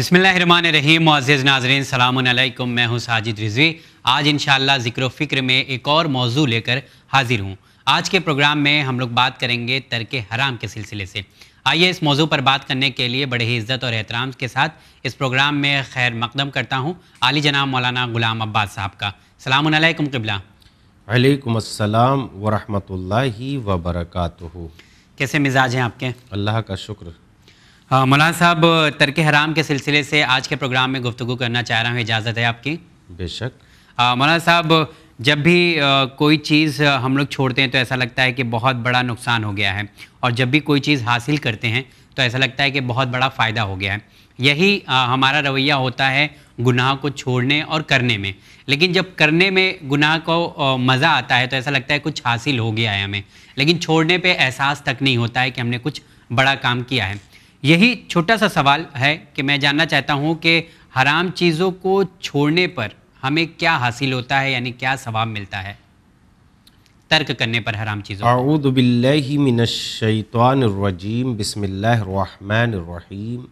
बसमीम मोज़ नाजरीन सलामकुम मैं हूँ साजिद रिजवी आज इन ज़िक्र फ़िक्र में एक और मौजू लेकर हाजिर हूँ आज के प्रोग्राम में हम लोग बात करेंगे तरक हराम के सिलसिले से आइए इस मौजू पर बात करने के लिए बड़े ही इज़्ज़त और एहतराम के साथ इस प्रोग्राम में खैर मकदम करता हूँ आली जनाब मौलाना गुलाम अब्बास साहब का सलामकुम कबला वालेकुम वरहमल कैसे मिजाज हैं आपके अल्लाह का शुक्र हाँ, मौलाना साहब तरक हराम के सिलसिले से आज के प्रोग्राम में गुफ्तु करना चाह रहा हूँ इजाज़त है आपकी बेशक मौलाना साहब जब भी कोई चीज़ हम लोग छोड़ते हैं तो ऐसा लगता है कि बहुत बड़ा नुकसान हो गया है और जब भी कोई चीज़ हासिल करते हैं तो ऐसा लगता है कि बहुत बड़ा फ़ायदा हो गया है यही हमारा रवैया होता है गुनाह को छोड़ने और करने में लेकिन जब करने में गुनाह को मज़ा आता है तो ऐसा लगता है कुछ हासिल हो गया है हमें लेकिन छोड़ने पर एहसास तक नहीं होता है कि हमने कुछ बड़ा काम किया है यही छोटा सा सवाल है कि मैं जानना चाहता हूँ कि हराम चीज़ों को छोड़ने पर हमें क्या हासिल होता है यानी क्या सवाब मिलता है तर्क करने पर हराम चीज़ों आऊदबिल्लिमिनशैतवानरजीम बसमीम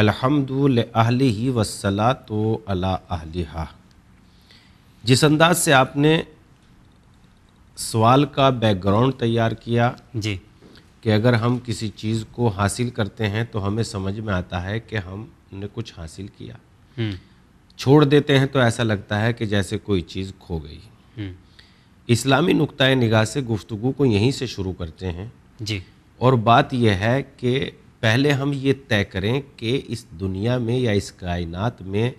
अलहमदल वसला तो अला जिस अंदाज से आपने सवाल का बैकग्राउंड तैयार किया जी कि अगर हम किसी चीज़ को हासिल करते हैं तो हमें समझ में आता है कि हमने कुछ हासिल किया हम्म। छोड़ देते हैं तो ऐसा लगता है कि जैसे कोई चीज़ खो गई हम्म। इस्लामी नुक़ निगाह से गुफ्तु को यहीं से शुरू करते हैं जी और बात यह है कि पहले हम ये तय करें कि इस दुनिया में या इस कायनात में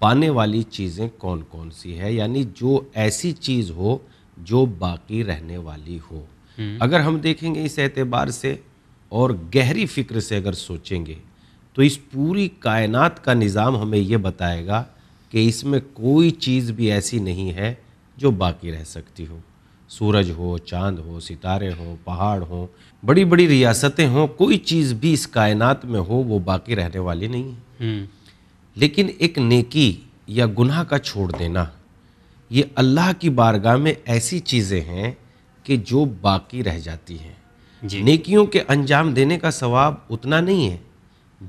पाने वाली चीज़ें कौन कौन सी है यानी जो ऐसी चीज़ हो जो बाकी रहने वाली हो हम्म। अगर हम देखेंगे इस एतबार से और गहरी फिक्र से अगर सोचेंगे तो इस पूरी कायनात का निज़ाम हमें ये बताएगा कि इसमें कोई चीज़ भी ऐसी नहीं है जो बाकी रह सकती हो सूरज हो चांद हो सितारे हो पहाड़ हो बड़ी बड़ी रियासतें हों कोई चीज़ भी इस कायनात में हो वो बाकी रहने वाली नहीं है हम्म। लेकिन एक नेकी या गुनाह का छोड़ देना ये अल्लाह की बारगाह में ऐसी चीज़ें हैं के जो बाकी रह जाती है नेकियों के अंजाम देने का सवाब उतना नहीं है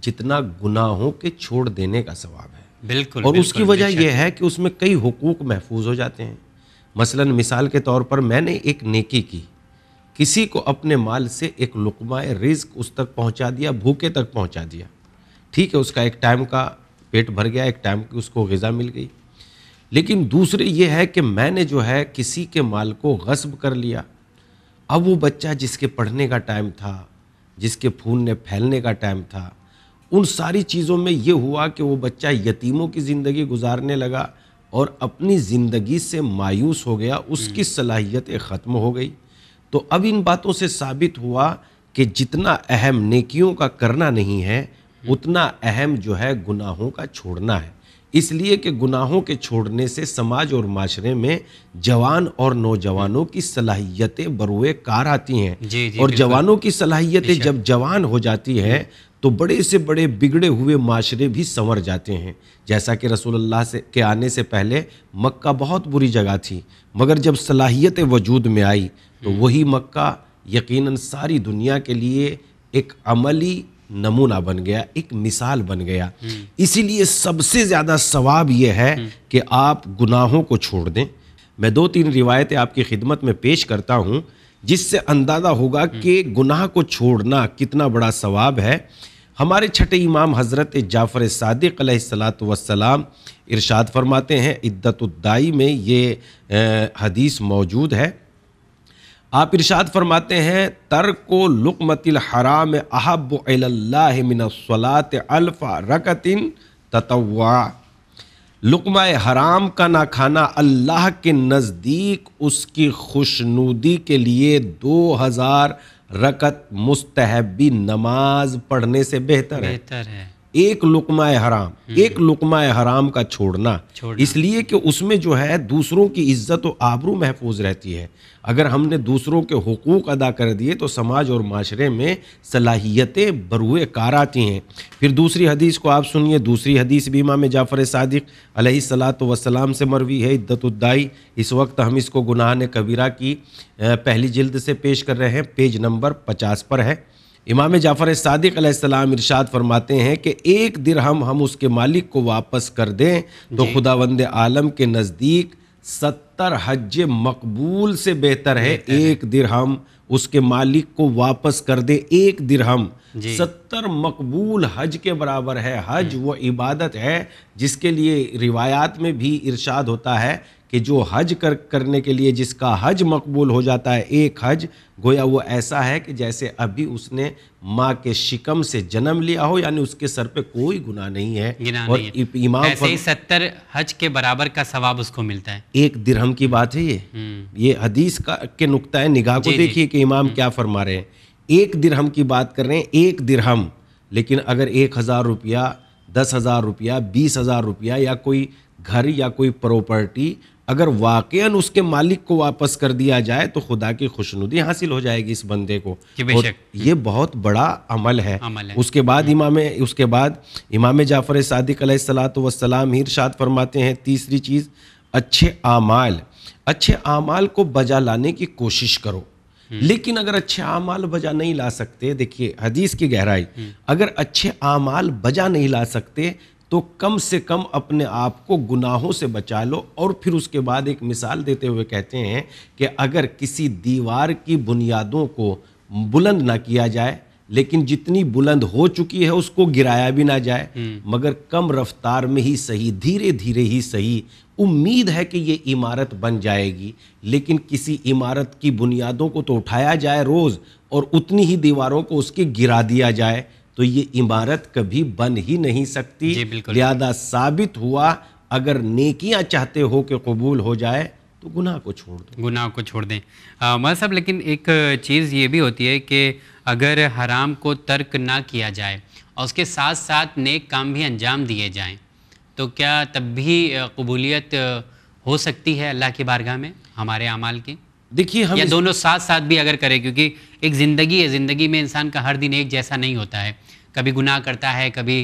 जितना गुनाहों के छोड़ देने का सवाब है बिल्कुल और उसकी वजह यह है कि उसमें कई हकूक महफूज हो जाते हैं मसलन मिसाल के तौर पर मैंने एक नेकी की किसी को अपने माल से एक लुकमा रिज्क उस तक पहुंचा दिया भूखे तक पहुंचा दिया ठीक है उसका एक टाइम का पेट भर गया एक टाइम की उसको गज़ा मिल गई लेकिन दूसरे ये है कि मैंने जो है किसी के माल को गस्ब कर लिया अब वो बच्चा जिसके पढ़ने का टाइम था जिसके फूलने फैलने का टाइम था उन सारी चीज़ों में ये हुआ कि वो बच्चा यतीमों की ज़िंदगी गुजारने लगा और अपनी ज़िंदगी से मायूस हो गया उसकी हम्म। सलाहियतें ख़त्म हो गई तो अब इन बातों से साबित हुआ कि जितना अहम नेकियों का करना नहीं है हम्म। उतना अहम जो है गुनाहों का छोड़ना है इसलिए कि गुनाहों के छोड़ने से समाज और माशरे में जवान और नौजवानों की सलाहियतें बरुए कार आती हैं जी, जी, और जवानों की सलाहियतें जब जवान हो जाती हैं तो बड़े से बड़े बिगड़े हुए माशरे भी संवर जाते हैं जैसा कि अल्लाह से के आने से पहले मक्का बहुत बुरी जगह थी मगर जब सलाहियत वजूद में आई तो हम्म। वही मक्का यकीनन सारी दुनिया के लिए एक अमली नमूना बन गया एक मिसाल बन गया हम्म। इसीलिए सबसे ज़्यादा सवाब यह है हम्म। कि आप गुनाहों को छोड़ दें मैं दो तीन रिवायतें आपकी खिदमत में पेश करता हूँ जिससे अंदाज़ा होगा हम्म। कि गुनाह को छोड़ना कितना बड़ा सवाब है हमारे छठे इमाम हज़रत जाफ़र सदक सलाम इरशाद फरमाते हैं इद्दतुद्दाई में ये हदीस मौजूद है आप इरशाद फरमाते हैं तर को लुकमतिल हराम अहबलात अल्फ़ा रकतिन ततवा लुकमा हराम का ना खाना अल्लाह के नज़दीक उसकी खुशनुदी के लिए दो हज़ार रकत मुस्तहबी नमाज पढ़ने से बेहतर है बेहतर है एक लुकमाए हराम हम्म। एक लुकमाए हराम का छोड़ना, छोड़ना। इसलिए कि उसमें जो है दूसरों की इज्जत और आबरू महफूज रहती है अगर हमने दूसरों के हकूक़ अदा कर दिए तो समाज और माशरे में सलाहियतें बरुए कार आती हैं फिर दूसरी हदीस को आप सुनिए दूसरी हदीस भी इमाम जाफ़र सदक सलात वसलाम से मरवी है इद्दतुद्दाई इस वक्त हम इसको गुनाह कबीरा की पहली जल्द से पेश कर रहे हैं पेज नंबर पचास पर है इमाम जाफ़र सदक इरशाद फरमाते हैं कि एक दिन हम हम उसके मालिक को वापस कर दें तो खुदा वंद आलम के नज़दीक सत्तर हज मकबूल से बेहतर है एक हम उसके मालिक को वापस कर दें एक दिन हम सत्तर मकबूल हज के बराबर है हज वो इबादत है जिसके लिए रिवायात में भी इरशाद होता है कि जो हज कर करने के लिए जिसका हज मकबूल हो जाता है एक हज गोया वो ऐसा है कि जैसे अभी उसने माँ के शिकम से जन्म लिया हो यानी उसके सर पे कोई गुना नहीं है और नहीं है। इमाम ऐसे ही सत्तर हज के बराबर का सवाब उसको मिलता है एक दिरहम की बात है ये हम्म। ये हदीस का के नुकता है निगाह को देखिए कि इमाम हम्म। क्या फरमा रहे हैं एक दिरहम की बात कर रहे हैं एक दिरहम लेकिन अगर एक हज़ार रुपया दस हज़ार रुपया बीस हज़ार रुपया या कोई घर या कोई प्रॉपर्टी अगर वाक़ उसके मालिक को वापस कर दिया जाए तो खुदा की खुशनुदी हासिल हो जाएगी इस बंदे को और ये बहुत बड़ा अमल है, अमल है। उसके बाद हम्म। इमाम उसके बाद इमाम जाफ़र सदक सलाम इरशाद फरमाते हैं तीसरी चीज़ अच्छे आमाल अच्छे आमाल को बजा लाने की कोशिश करो हम्म। लेकिन अगर अच्छे आमाल बजा नहीं ला सकते देखिए हदीस की गहराई हम्म। अगर अच्छे आमाल बजा नहीं ला सकते तो कम से कम अपने आप को गुनाहों से बचा लो और फिर उसके बाद एक मिसाल देते हुए कहते हैं कि अगर किसी दीवार की बुनियादों को बुलंद ना किया जाए लेकिन जितनी बुलंद हो चुकी है उसको गिराया भी ना जाए हम्म। मगर कम रफ्तार में ही सही धीरे धीरे ही सही उम्मीद है कि ये इमारत बन जाएगी लेकिन किसी इमारत की बुनियादों को तो उठाया जाए रोज़ और उतनी ही दीवारों को उसके गिरा दिया जाए तो ये इमारत कभी बन ही नहीं सकती ज़्यादा साबित हुआ अगर नेकियां चाहते हो कि कबूल हो जाए तो गुनाह को छोड़ दो गुनाह को छोड़ दें मैं साहब लेकिन एक चीज़ ये भी होती है कि अगर हराम को तर्क ना किया जाए और उसके साथ साथ नेक काम भी अंजाम दिए जाएँ तो क्या तब भी कबूलियत हो सकती है अल्लाह की बारगाह में हमारे अमाल की देखिए हम या दोनों साथ साथ भी अगर करें क्योंकि एक ज़िंदगी है ज़िंदगी में इंसान का हर दिन एक जैसा नहीं होता है कभी गुनाह करता है कभी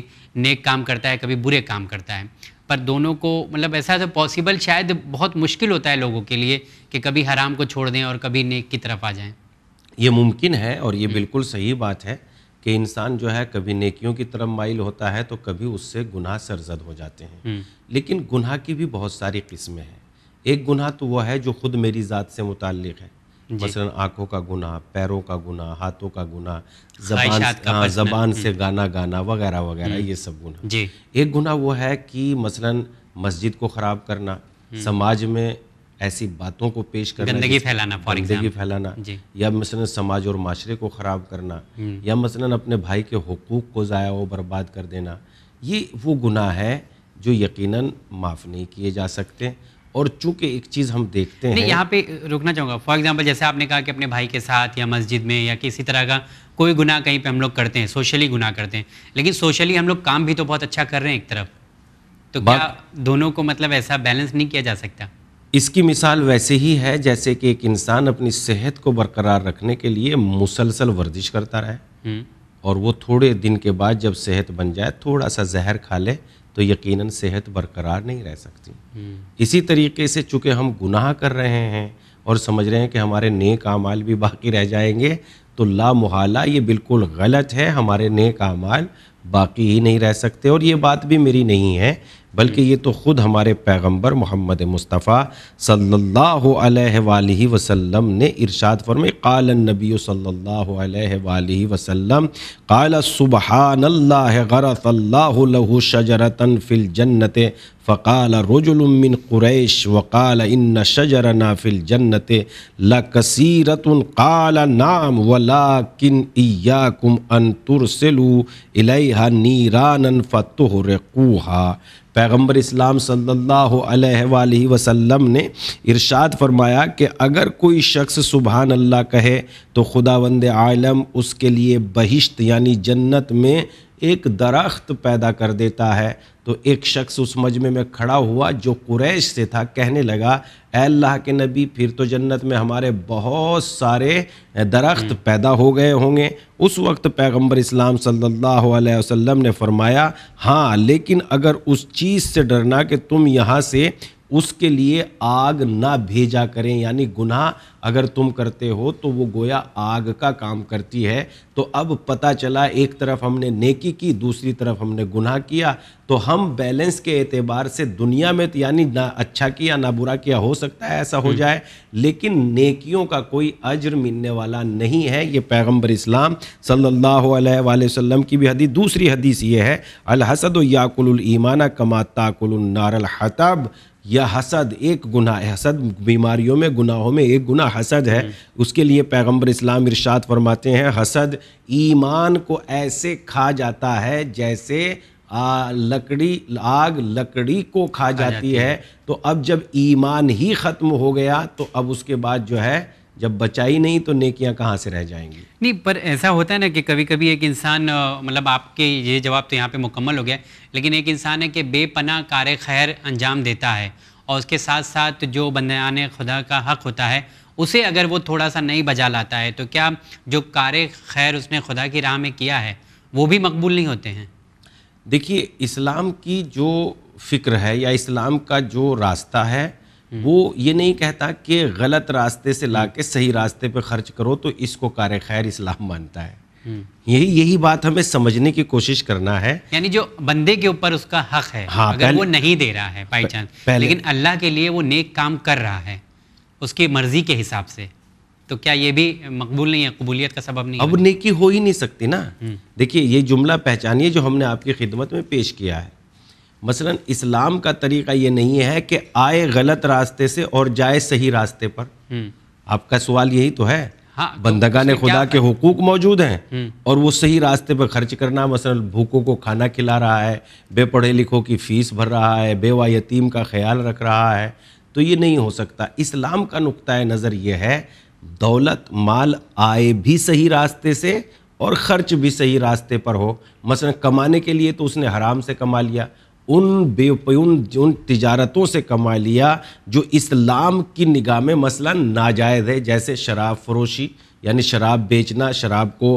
नेक काम करता है कभी बुरे काम करता है पर दोनों को मतलब ऐसा तो पॉसिबल शायद बहुत मुश्किल होता है लोगों के लिए कि कभी हराम को छोड़ दें और कभी नेक की तरफ आ जाएं ये मुमकिन है और ये हम्म। बिल्कुल सही बात है कि इंसान जो है कभी नेकियों की तरफ माइल होता है तो कभी उससे गुनाह सरजद हो जाते हैं हम्म। लेकिन गुनाह की भी बहुत सारी किस्में हैं एक गुनाह तो वह है जो खुद मेरी ज़ात से मुतल है मसलन आँखों का गुनाह पैरों का गुनाह हाथों का गुनाह जबान का हाँ, जबान से हम्म। गाना गाना वगैरह वगैरह हम्म। ये सब गुनाह एक गुनाह वो है कि मसलन मस्जिद को ख़राब करना समाज में ऐसी बातों को पेश करना गंदगी फैलाना फॉर गंदगी फैलाना या मसलन समाज और माशरे को ख़राब करना हम्म। या मसलन अपने भाई के हकूक़ को ज़ाया व बर्बाद कर देना ये वो गुनाह है जो यकीनन माफ़ नहीं किए जा सकते और चूंकि एक चीज़ हम देखते हैं यहाँ पे रुकना चाहूँगा फॉर एग्जाम्पल जैसे आपने कहा कि अपने भाई के साथ या मस्जिद में या किसी तरह का कोई गुनाह कहीं पे हम लोग करते हैं सोशली गुनाह करते हैं लेकिन सोशली हम लोग काम भी तो बहुत अच्छा कर रहे हैं एक तरफ तो क्या दोनों को मतलब ऐसा बैलेंस नहीं किया जा सकता इसकी मिसाल वैसे ही है जैसे कि एक इंसान अपनी सेहत को बरकरार रखने के लिए मुसलसल वर्जिश करता रहे हम्म। और वो थोड़े दिन के बाद जब सेहत बन जाए थोड़ा सा जहर खा ले तो यकीनन सेहत बरकरार नहीं रह सकती हम्म। इसी तरीके से चूँकि हम गुनाह कर रहे हैं और समझ रहे हैं कि हमारे नेक आमाल भी बाकी रह जाएंगे तो ला मुहाला ये बिल्कुल गलत है हमारे नेक आमाल बाकी ही नहीं रह सकते और ये बात भी मेरी नहीं है बल्कि ये तो ख़ुद हमारे पैगम्बर मोहम्मद मुस्तफ़ा सल्ला वसम ने इरशाद फरमाए काल नबी सल्ला वसम काल सुबहानल्ला शजरतन फ़िल जन्नत फ़काल रजुलमिन कुरैश वकाल इन शजर नाफिल जन्नत लकसीरत काल नाम वला किन अन तुरसलू इलहा नीरानन फ़तुहरकूहा पैगम्बर इस्लाम सल्लल्लाहु अलैहि वसल्लम ने इरशाद फरमाया कि अगर कोई शख्स सुबहान अल्लाह कहे तो खुदा वंद आलम उसके लिए बहिश्त यानी जन्नत में एक दरख्त पैदा कर देता है तो एक शख्स उस मजमे में खड़ा हुआ जो कुरैश से था कहने लगा अल्लाह के नबी फिर तो जन्नत में हमारे बहुत सारे दरख्त हम्म। पैदा हो गए होंगे उस वक्त पैगंबर इस्लाम सल्लल्लाहु अलैहि वसल्लम ने फरमाया हाँ लेकिन अगर उस चीज़ से डरना कि तुम यहाँ से उसके लिए आग ना भेजा करें यानी गुनाह अगर तुम करते हो तो वो गोया आग का काम करती है तो अब पता चला एक तरफ हमने नेकी की दूसरी तरफ हमने गुनाह किया तो हम बैलेंस के एतबार से दुनिया में तो यानी ना अच्छा किया ना बुरा किया हो सकता है ऐसा हो हम्म। जाए लेकिन नेकियों का कोई अजर मिलने वाला नहीं है ये पैगम्बर इस्लाम सल्ला अलैहि की भी हदीस दूसरी हदीस ये है अलहसद याकुल ईमाना कमा ताकुल नारल हतब या हसद एक गुना है हसद बीमारियों में गुनाहों में एक गुना हसद है हम्म। उसके लिए पैगंबर इस्लाम इरशाद फरमाते हैं हसद ईमान को ऐसे खा जाता है जैसे आ, लकड़ी आग लकड़ी को खा जाती, जाती है।, है तो अब जब ईमान ही ख़त्म हो गया तो अब उसके बाद जो है जब बचाई नहीं तो नेकियां कहाँ से रह जाएंगी नहीं पर ऐसा होता है ना कि कभी कभी एक इंसान मतलब आपके ये जवाब तो यहाँ पे मुकम्मल हो गया लेकिन एक इंसान है कि बेपना कार खैर अंजाम देता है और उसके साथ साथ जो बंदान खुदा का हक होता है उसे अगर वो थोड़ा सा नहीं बजा लाता है तो क्या जो कार खैर उसने खुदा की राह में किया है वो भी मकबूल नहीं होते हैं देखिए इस्लाम की जो फ़िक्र है या इस्लाम का जो रास्ता है हम्म। वो ये नहीं कहता कि गलत रास्ते से ला के हम्म। सही रास्ते पे खर्च करो तो इसको कार खैर इस्लाम मानता है हम्म। यही यही बात हमें समझने की कोशिश करना है यानी जो बंदे के ऊपर उसका हक है हाँ, अगर वो नहीं दे रहा है बाई चांस लेकिन अल्लाह के लिए वो नेक काम कर रहा है उसकी मर्जी के हिसाब से तो क्या ये भी मकबूल नहीं है कबूलियत का सबब नहीं अब नेकी हो ही नहीं सकती ना देखिए ये जुमला पहचानिए जो हमने आपकी खिदमत में पेश किया है मसलन इस्लाम का तरीका ये नहीं है कि आए गलत रास्ते से और जाए सही रास्ते पर हम्म। आपका सवाल यही तो है हाँ, तो बंदगा ने खुदा के हकूक मौजूद हैं हम्म। और वो सही रास्ते पर खर्च करना मसलन भूखों को खाना खिला रहा है बेपढ़े लिखों की फीस भर रहा है बेवा यतीम का ख्याल रख रहा है तो ये नहीं हो सकता इस्लाम का नुकता नज़र ये है दौलत माल आए भी सही रास्ते से और ख़र्च भी सही रास्ते पर हो मसलन कमाने के लिए तो उसने हराम से कमा लिया उन बेपयून उन तजारतों से कमा लिया जो इस्लाम की निगाह में मसला नाजायज़ है जैसे शराब फरोशी यानी शराब बेचना शराब को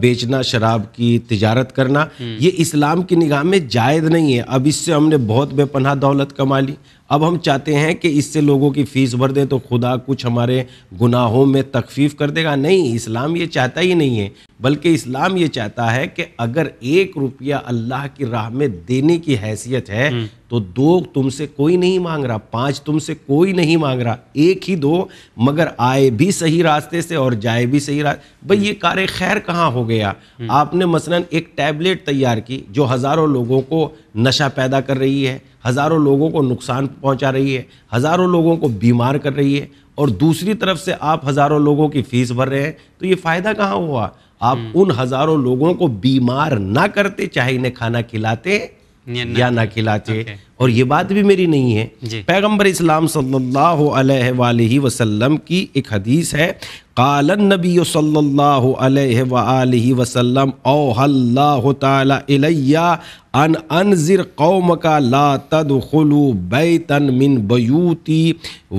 बेचना शराब की तजारत करना हम्म। ये इस्लाम की निगाह में जायज़ नहीं है अब इससे हमने बहुत बेपनाह दौलत कमा ली अब हम चाहते हैं कि इससे लोगों की फ़ीस भर दें तो खुदा कुछ हमारे गुनाहों में तकफीफ़ कर देगा नहीं इस्लाम ये चाहता ही नहीं है बल्कि इस्लाम ये चाहता है कि अगर एक रुपया अल्लाह की राह में देने की हैसियत है हम्म। तो दो तुमसे कोई नहीं मांग रहा पांच तुमसे कोई नहीं मांग रहा एक ही दो मगर आए भी सही रास्ते से और जाए भी सही रास्ते भाई ये कार खैर कहाँ हो गया हम्म। आपने मसलन एक टैबलेट तैयार की जो हज़ारों लोगों को नशा पैदा कर रही है हज़ारों लोगों को नुकसान पहुंचा रही है हज़ारों लोगों को बीमार कर रही है और दूसरी तरफ से आप हज़ारों लोगों की फीस भर रहे हैं तो ये फ़ायदा कहाँ हुआ आप हम्म। उन हज़ारों लोगों को बीमार ना करते चाहे इन्हें खाना खिलाते या ना खिलाते और ये बात भी मेरी नहीं है पैगम्बर इस्लाम सल्ला वसलम की एक हदीस है कालन नबी सल्ला वसलम वालहि वसल्लम ओहल्लाहु अन अनजिर कौम का ला तद तदखलु तन मिन बयूती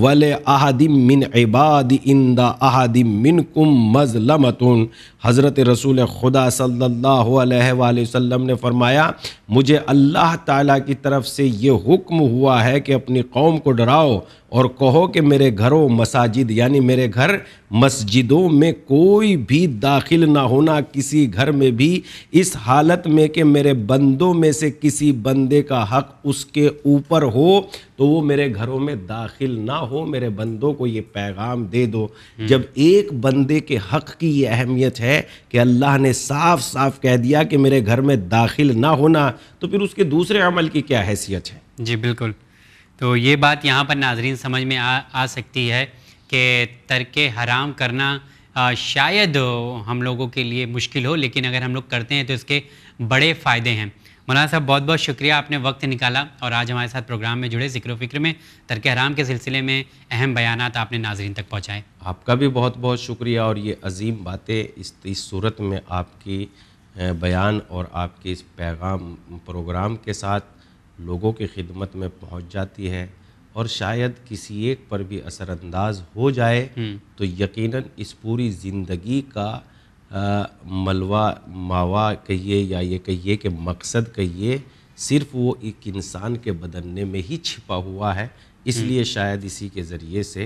वल अहदिम मिन इबाद इंदा अहदिम मिन कुम मजलमतुन हज़रत रसूल खुदा सल्ला वसम ने फरमाया मुझे अल्लाह ताली की तरफ से ये हुक्म हुआ है कि अपनी कौम को डराओ और कहो कि मेरे घरों मसाजिद यानी मेरे घर मस्जिदों में कोई भी दाखिल ना होना किसी घर में भी इस हालत में कि मेरे बंदों में से किसी बंदे का हक उसके ऊपर हो तो वो मेरे घरों में दाखिल ना हो मेरे बंदों को ये पैगाम दे दो हम्म। जब एक बंदे के हक की ये अहमियत है कि अल्लाह ने साफ साफ कह दिया कि मेरे घर में दाखिल ना होना तो फिर उसके दूसरे अमल की क्या हैसियत है जी बिल्कुल तो ये बात यहाँ पर नाजरीन समझ में आ, आ सकती है कि तरक हराम करना आ, शायद हम लोगों के लिए मुश्किल हो लेकिन अगर हम लोग करते हैं तो इसके बड़े फ़ायदे हैं मौलाना साहब बहुत बहुत शुक्रिया आपने वक्त निकाला और आज हमारे साथ प्रोग्राम में जुड़े जिक्र फिक्र में तरक हराम के सिलसिले में अहम बयान आपने नाजरन तक पहुँचाए आपका भी बहुत बहुत शुक्रिया और ये अजीम बातें इस इस सूरत में आपकी बयान और आपके इस पैगाम प्रोग्राम के साथ लोगों की खिदमत में पहुँच जाती है और शायद किसी एक पर भी असरअंदाज हो जाए हम्म। तो यकीनन इस पूरी ज़िंदगी का आ, मलवा मावा कहिए या ये कहिए कि मकसद कहिए सिर्फ वो एक इंसान के बदलने में ही छिपा हुआ है इसलिए हम्म। शायद इसी के ज़रिए से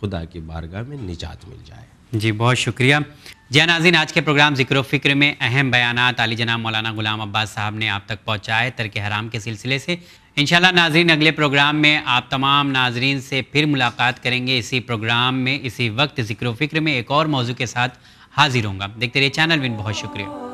खुदा की बारगाह में निजात मिल जाए जी बहुत शुक्रिया जय नाजिन आज के प्रोग्राम जिक्र फ़िक्र में अहम बयान आली जना मौलाना गुलाम अब्बास साहब ने आप तक पहुँचाए तरक हराम के सिलसिले से इन नाजरीन अगले प्रोग्राम में आप तमाम नाजरीन से फिर मुलाकात करेंगे इसी प्रोग्राम में इसी वक्त ज़िक्र फ़िक्र में एक और मौजू के साथ हाजिर होंगे देखते रहिए चैनल विन बहुत शुक्रिया